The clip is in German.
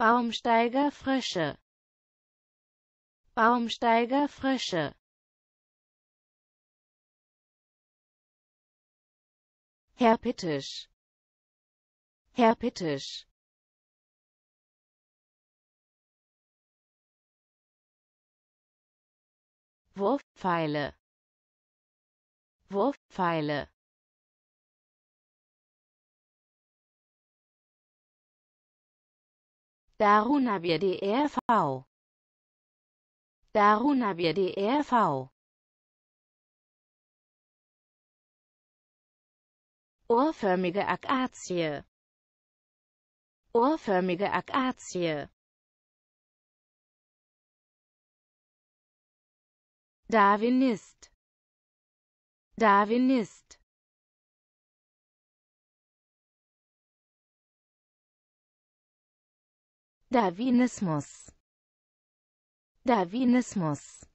Baumsteiger Frösche Baumsteiger Frösche Herr Herpetisch Herpetisch Wurfpfeile Wurfpfeile Daruna wir die RV. Daruna wir die RV. Ohrförmige Akazie. Ohrförmige Akazie. Darwinist. Darwinist. Darwinismus Darwinismus